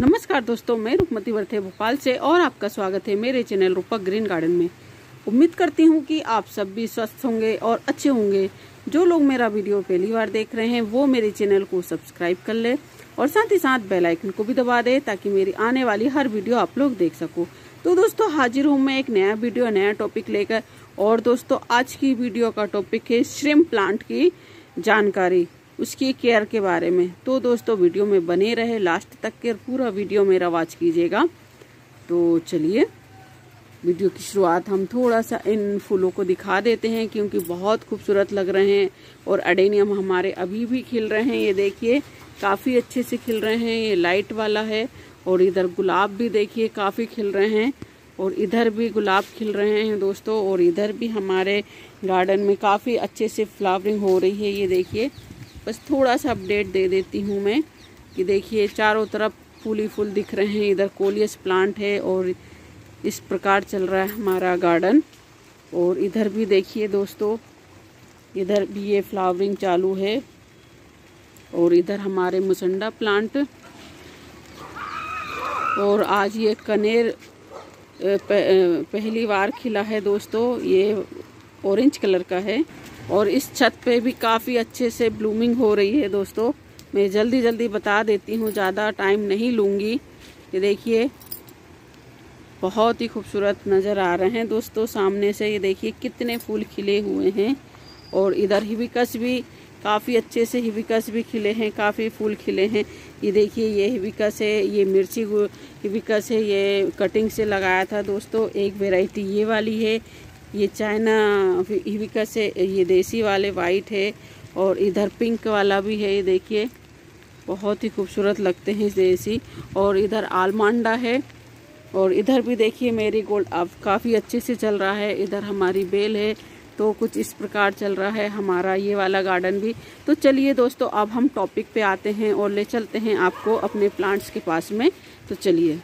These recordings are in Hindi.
नमस्कार दोस्तों मैं रूपमती वर्थे भोपाल से और आपका स्वागत है मेरे चैनल रूपक ग्रीन गार्डन में उम्मीद करती हूँ कि आप सब भी स्वस्थ होंगे और अच्छे होंगे जो लोग मेरा वीडियो पहली बार देख रहे हैं वो मेरे चैनल को सब्सक्राइब कर ले और साथ ही साथ बेल आइकन को भी दबा दे ताकि मेरी आने वाली हर वीडियो आप लोग देख सको तो दोस्तों हाजिर हूँ मैं एक नया वीडियो नया टॉपिक लेकर और दोस्तों आज की वीडियो का टॉपिक है श्रिम प्लांट की जानकारी उसकी केयर के बारे में तो दोस्तों वीडियो में बने रहे लास्ट तक के पूरा वीडियो मेरा वॉच कीजिएगा तो चलिए वीडियो की शुरुआत हम थोड़ा सा इन फूलों को दिखा देते हैं क्योंकि बहुत खूबसूरत लग रहे हैं और अडेनियम हमारे अभी भी खिल रहे हैं ये देखिए काफ़ी अच्छे से खिल रहे हैं ये लाइट वाला है और इधर गुलाब भी देखिए काफ़ी खिल रहे हैं और इधर भी गुलाब खिल रहे हैं दोस्तों और इधर भी हमारे गार्डन में काफ़ी अच्छे से फ्लावरिंग हो रही है ये देखिए बस थोड़ा सा अपडेट दे देती हूँ मैं कि देखिए चारों तरफ फूल ही फूल दिख रहे हैं इधर कोलियस प्लांट है और इस प्रकार चल रहा है हमारा गार्डन और इधर भी देखिए दोस्तों इधर भी ये फ्लावरिंग चालू है और इधर हमारे मुसंडा प्लांट और आज ये कनेर पहली बार खिला है दोस्तों ये ऑरेंज कलर का है और इस छत पे भी काफ़ी अच्छे से ब्लूमिंग हो रही है दोस्तों मैं जल्दी जल्दी बता देती हूँ ज़्यादा टाइम नहीं लूँगी ये देखिए बहुत ही खूबसूरत नज़र आ रहे हैं दोस्तों सामने से ये देखिए कितने फूल खिले हुए हैं और इधर हिबिकस भी काफ़ी अच्छे से हिबिकस भी खिले हैं काफ़ी फूल खिले हैं ये देखिए ये हिबिकस है ये मिर्ची हिबिकस है ये कटिंग से लगाया था दोस्तों एक वेराइटी ये वाली है ये चाइना इविका से ये देसी वाले वाइट है और इधर पिंक वाला भी है ये देखिए बहुत ही खूबसूरत लगते हैं देसी और इधर आलमांडा है और इधर भी देखिए मेरी गोल्ड अब काफ़ी अच्छे से चल रहा है इधर हमारी बेल है तो कुछ इस प्रकार चल रहा है हमारा ये वाला गार्डन भी तो चलिए दोस्तों अब हम टॉपिक पे आते हैं और ले चलते हैं आपको अपने प्लांट्स के पास में तो चलिए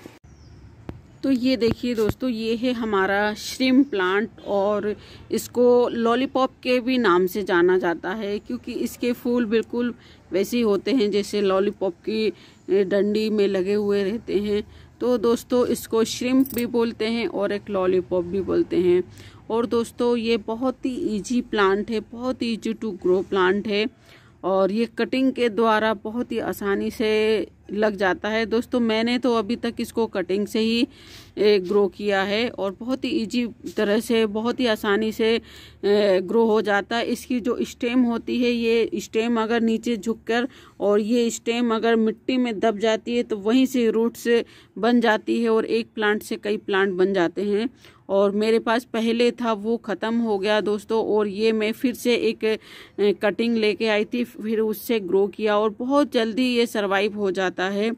तो ये देखिए दोस्तों ये है हमारा श्रिम प्लांट और इसको लॉलीपॉप के भी नाम से जाना जाता है क्योंकि इसके फूल बिल्कुल वैसे ही होते हैं जैसे लॉलीपॉप की डंडी में लगे हुए रहते हैं तो दोस्तों इसको श्रिम्प भी बोलते हैं और एक लॉलीपॉप भी बोलते हैं और दोस्तों ये बहुत ही इजी प्लांट है बहुत ही टू ग्रो प्लांट है और ये कटिंग के द्वारा बहुत ही आसानी से लग जाता है दोस्तों मैंने तो अभी तक इसको कटिंग से ही ग्रो किया है और बहुत ही इजी तरह से बहुत ही आसानी से ग्रो हो जाता है इसकी जो स्टेम होती है ये स्टेम अगर नीचे झुककर और ये स्टेम अगर मिट्टी में दब जाती है तो वहीं से रूट से बन जाती है और एक प्लांट से कई प्लांट बन जाते हैं और मेरे पास पहले था वो ख़त्म हो गया दोस्तों और ये मैं फिर से एक कटिंग लेके आई थी फिर उससे ग्रो किया और बहुत जल्दी ये सर्वाइव हो जाता जाता है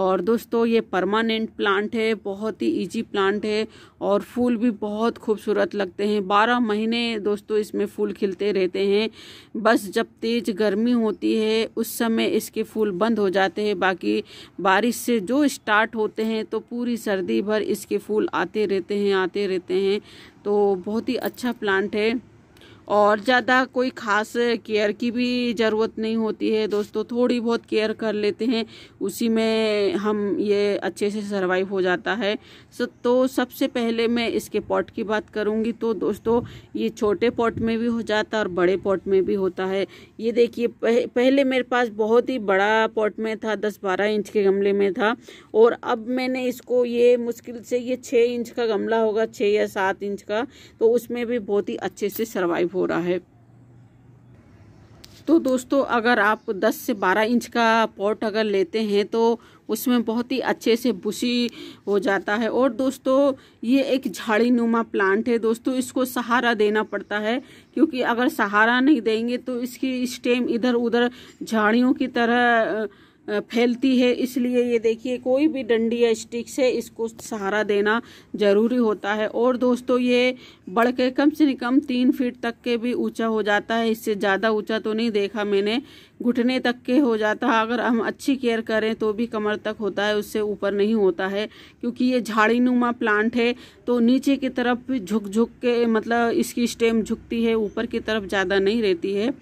और दोस्तों ये परमानेंट प्लांट है बहुत ही इजी प्लांट है और फूल भी बहुत खूबसूरत लगते हैं बारह महीने दोस्तों इसमें फूल खिलते रहते हैं बस जब तेज़ गर्मी होती है उस समय इसके फूल बंद हो जाते हैं बाकी बारिश से जो स्टार्ट होते हैं तो पूरी सर्दी भर इसके फूल आते रहते हैं आते रहते हैं तो बहुत ही अच्छा प्लांट है और ज़्यादा कोई खास केयर की भी ज़रूरत नहीं होती है दोस्तों थोड़ी बहुत केयर कर लेते हैं उसी में हम ये अच्छे से सर्वाइव हो जाता है सो तो सबसे पहले मैं इसके पॉट की बात करूँगी तो दोस्तों ये छोटे पॉट में भी हो जाता है और बड़े पॉट में भी होता है ये देखिए पहले मेरे पास बहुत ही बड़ा पॉट में था दस बारह इंच के गमले में था और अब मैंने इसको ये मुश्किल से ये छः इंच का गमला होगा छः या सात इंच का तो उसमें भी बहुत ही अच्छे से सर्वाइव हो रहा है तो दोस्तों अगर आप 10 से 12 इंच का पॉट अगर लेते हैं तो उसमें बहुत ही अच्छे से बुशी हो जाता है और दोस्तों ये एक झाड़ी नुमा प्लांट है दोस्तों इसको सहारा देना पड़ता है क्योंकि अगर सहारा नहीं देंगे तो इसकी स्टेम इधर उधर झाड़ियों की तरह फैलती है इसलिए ये देखिए कोई भी डंडी या स्टिक से इसको सहारा देना ज़रूरी होता है और दोस्तों ये बढ़ के कम से कम तीन फीट तक के भी ऊंचा हो जाता है इससे ज़्यादा ऊंचा तो नहीं देखा मैंने घुटने तक के हो जाता है अगर हम अच्छी केयर करें तो भी कमर तक होता है उससे ऊपर नहीं होता है क्योंकि ये झाड़ी नुमा प्लांट है तो नीचे की तरफ झुक झुक के मतलब इसकी स्टेम झुकती है ऊपर की तरफ ज़्यादा नहीं रहती है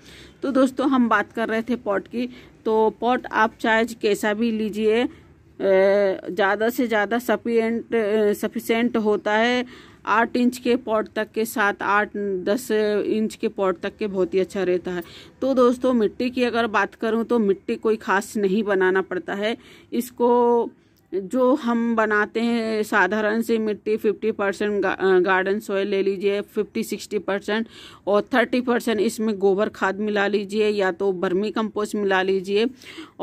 तो दोस्तों हम बात कर रहे थे पॉट की तो पॉट आप चाहे कैसा भी लीजिए ज़्यादा से ज़्यादा सफियंट सफिशेंट होता है आठ इंच के पॉट तक के साथ आठ दस इंच के पॉट तक के बहुत ही अच्छा रहता है तो दोस्तों मिट्टी की अगर बात करूँ तो मिट्टी कोई खास नहीं बनाना पड़ता है इसको जो हम बनाते हैं साधारण सी मिट्टी 50 परसेंट गार्डन सोयल ले लीजिए 50 60 परसेंट और 30 परसेंट इसमें गोबर खाद मिला लीजिए या तो बर्मी कंपोस्ट मिला लीजिए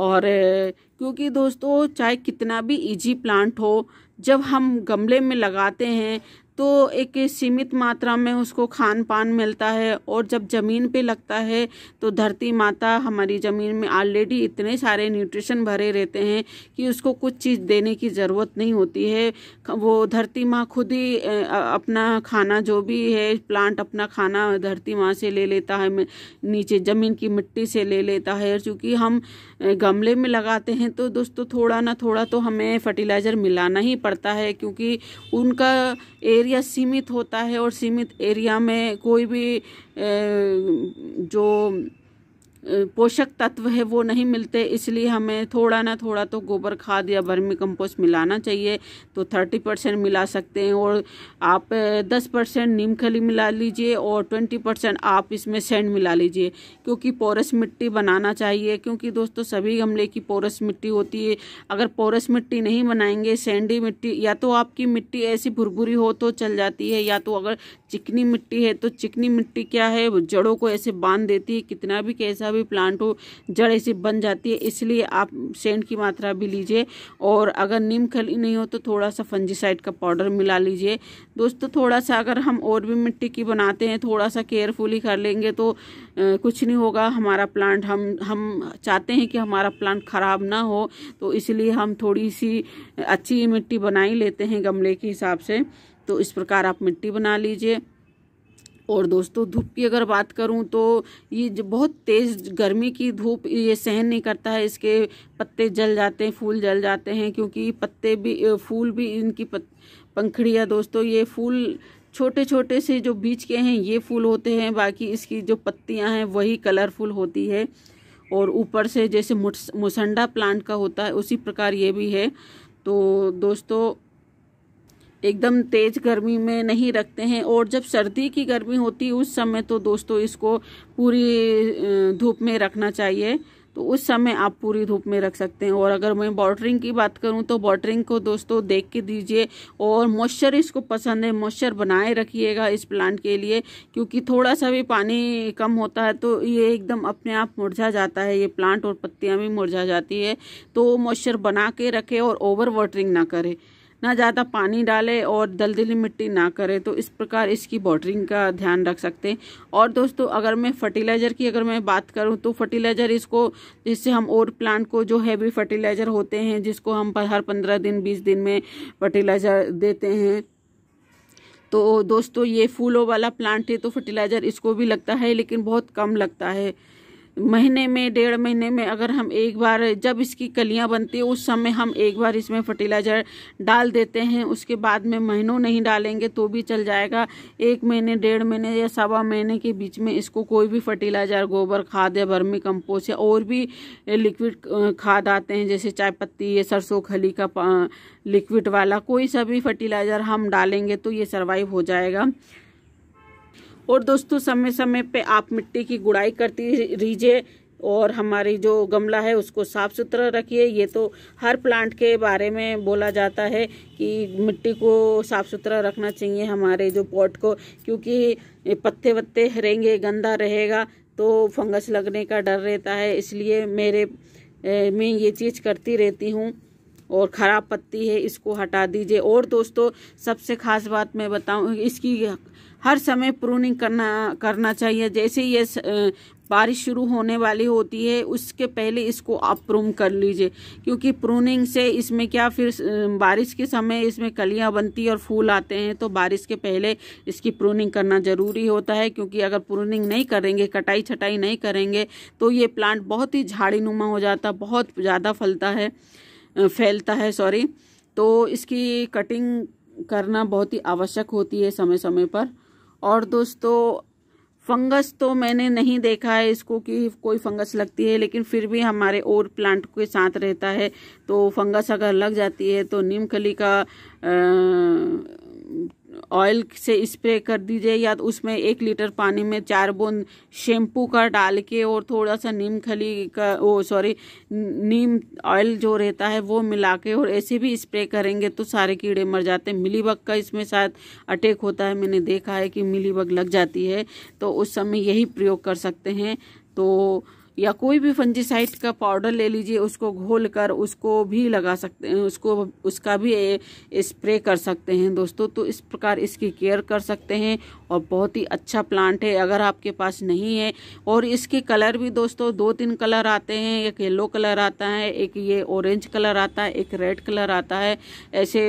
और क्योंकि दोस्तों चाहे कितना भी इजी प्लांट हो जब हम गमले में लगाते हैं तो एक सीमित मात्रा में उसको खान पान मिलता है और जब ज़मीन पे लगता है तो धरती माता हमारी ज़मीन में ऑलरेडी इतने सारे न्यूट्रिशन भरे रहते हैं कि उसको कुछ चीज़ देने की ज़रूरत नहीं होती है वो धरती माँ खुद ही अपना खाना जो भी है प्लांट अपना खाना धरती माँ से ले लेता है नीचे ज़मीन की मिट्टी से ले लेता है चूँकि हम गमले में लगाते हैं तो दोस्तों थोड़ा ना थोड़ा तो हमें फर्टिलाइज़र मिलाना ही पड़ता है क्योंकि उनका एरिया एरिया सीमित होता है और सीमित एरिया में कोई भी जो पोषक तत्व है वो नहीं मिलते इसलिए हमें थोड़ा ना थोड़ा तो गोबर खाद या बर्मी कंपोस्ट मिलाना चाहिए तो थर्टी परसेंट मिला सकते हैं और आप दस परसेंट नीम खली मिला लीजिए और ट्वेंटी परसेंट आप इसमें सेंड मिला लीजिए क्योंकि पोरस मिट्टी बनाना चाहिए क्योंकि दोस्तों सभी गमले की पोरस मिट्टी होती है अगर पोरस मिट्टी नहीं बनाएंगे सेंडी मिट्टी या तो आपकी मिट्टी ऐसी भुरभुरी हो तो चल जाती है या तो अगर चिकनी मिट्टी है तो चिकनी मिट्टी क्या है जड़ों को ऐसे बांध देती है कितना भी कैसा भी प्लांट हो जड़ ऐसे बन जाती है इसलिए आप सेंट की मात्रा भी लीजिए और अगर नीम खली नहीं हो तो थोड़ा सा फंजीसाइड का पाउडर मिला लीजिए दोस्तों थोड़ा सा अगर हम और भी मिट्टी की बनाते हैं थोड़ा सा केयरफुली कर लेंगे तो कुछ नहीं होगा हमारा प्लांट हम हम चाहते हैं कि हमारा प्लांट ख़राब ना हो तो इसलिए हम थोड़ी सी अच्छी मिट्टी बना ही लेते हैं गमले के हिसाब से तो इस प्रकार आप मिट्टी बना लीजिए और दोस्तों धूप की अगर बात करूं तो ये जो बहुत तेज़ गर्मी की धूप ये सहन नहीं करता है इसके पत्ते जल जाते हैं फूल जल जाते हैं क्योंकि पत्ते भी फूल भी इनकी पंखड़िया दोस्तों ये फूल छोटे छोटे से जो बीज के हैं ये फूल होते हैं बाकी इसकी जो पत्तियां हैं वही कलरफुल होती है और ऊपर से जैसे मुसंडा प्लांट का होता है उसी प्रकार ये भी है तो दोस्तों एकदम तेज गर्मी में नहीं रखते हैं और जब सर्दी की गर्मी होती है उस समय तो दोस्तों इसको पूरी धूप में रखना चाहिए तो उस समय आप पूरी धूप में रख सकते हैं और अगर मैं बॉटरिंग की बात करूं तो बॉटरिंग को दोस्तों देख के दीजिए और मॉइस्चर इसको पसंद है मॉइस्चर बनाए रखिएगा इस प्लांट के लिए क्योंकि थोड़ा सा भी पानी कम होता है तो ये एकदम अपने आप मुरझा जाता है ये प्लांट और पत्तियाँ भी मुरझा जाती है तो मॉइस्चर बना के रखे और ओवर वाटरिंग ना करें ना ज़्यादा पानी डाले और दलदली मिट्टी ना करे तो इस प्रकार इसकी बॉटरिंग का ध्यान रख सकते हैं और दोस्तों अगर मैं फर्टिलाइज़र की अगर मैं बात करूँ तो फर्टिलाइज़र इसको जिससे हम और प्लांट को जो हैवी फर्टिलाइज़र होते हैं जिसको हम हर पंद्रह दिन बीस दिन में फर्टिलाइज़र देते हैं तो दोस्तों ये फूलों वाला प्लांट है तो फर्टिलाइज़र इसको भी लगता है लेकिन बहुत कम लगता है महीने में डेढ़ महीने में अगर हम एक बार जब इसकी कलियां बनती है उस समय हम एक बार इसमें फर्टिलाइज़र डाल देते हैं उसके बाद में महीनों नहीं डालेंगे तो भी चल जाएगा एक महीने डेढ़ महीने या सवा महीने के बीच में इसको कोई भी फर्टिलाइज़र गोबर खाद या बर्मी कंपोस्ट या और भी लिक्विड खाद आते हैं जैसे चाय पत्ती या सरसों खली का लिक्विड वाला कोई सा भी फर्टिलाइज़र हम डालेंगे तो ये सर्वाइव हो जाएगा और दोस्तों समय समय पे आप मिट्टी की गुड़ाई करती रहिए और हमारी जो गमला है उसको साफ़ सुथरा रखिए ये तो हर प्लांट के बारे में बोला जाता है कि मिट्टी को साफ़ सुथरा रखना चाहिए हमारे जो पॉट को क्योंकि पत्ते वत्ते हरेंगे गंदा रहेगा तो फंगस लगने का डर रहता है इसलिए मेरे मैं ये चीज़ करती रहती हूँ और ख़राब पत्ती है इसको हटा दीजिए और दोस्तों सबसे ख़ास बात मैं बताऊँ इसकी हर समय प्रूनिंग करना करना चाहिए जैसे ये बारिश शुरू होने वाली होती है उसके पहले इसको आप प्रूम कर लीजिए क्योंकि प्रूनिंग से इसमें क्या फिर बारिश के समय इसमें कलियां बनती और फूल आते हैं तो बारिश के पहले इसकी प्रूनिंग करना ज़रूरी होता है क्योंकि अगर प्रूनिंग नहीं करेंगे कटाई छटाई नहीं करेंगे तो ये प्लांट बहुत ही झाड़ी नुमा हो जाता बहुत ज़्यादा फलता है फैलता है सॉरी तो इसकी कटिंग करना बहुत ही आवश्यक होती है समय समय पर और दोस्तों फंगस तो मैंने नहीं देखा है इसको कि कोई फंगस लगती है लेकिन फिर भी हमारे और प्लांट के साथ रहता है तो फंगस अगर लग जाती है तो नीम का आ, ऑयल से स्प्रे कर दीजिए या तो उसमें एक लीटर पानी में चार बूंद शैम्पू का डाल के और थोड़ा सा नीम खली का वो सॉरी नीम ऑयल जो रहता है वो मिला के और ऐसे भी स्प्रे करेंगे तो सारे कीड़े मर जाते हैं मिलीबग का इसमें शायद अटैक होता है मैंने देखा है कि मिलीबग लग जाती है तो उस समय यही प्रयोग कर सकते हैं तो या कोई भी फंजीसाइड का पाउडर ले लीजिए उसको घोल कर उसको भी लगा सकते हैं उसको उसका भी स्प्रे कर सकते हैं दोस्तों तो इस प्रकार इसकी केयर कर सकते हैं और बहुत ही अच्छा प्लांट है अगर आपके पास नहीं है और इसके कलर भी दोस्तों दो तीन कलर आते हैं एक येलो कलर आता है एक ये ऑरेंज कलर आता है एक रेड कलर आता है ऐसे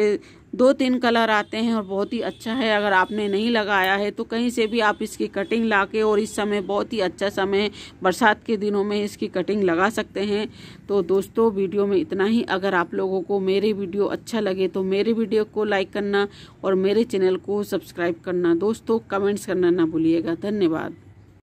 दो तीन कलर आते हैं और बहुत ही अच्छा है अगर आपने नहीं लगाया है तो कहीं से भी आप इसकी कटिंग ला के और इस समय बहुत ही अच्छा समय बरसात के दिनों में इसकी कटिंग लगा सकते हैं तो दोस्तों वीडियो में इतना ही अगर आप लोगों को मेरे वीडियो अच्छा लगे तो मेरे वीडियो को लाइक करना और मेरे चैनल को सब्सक्राइब करना दोस्तों कमेंट्स करना ना भूलिएगा धन्यवाद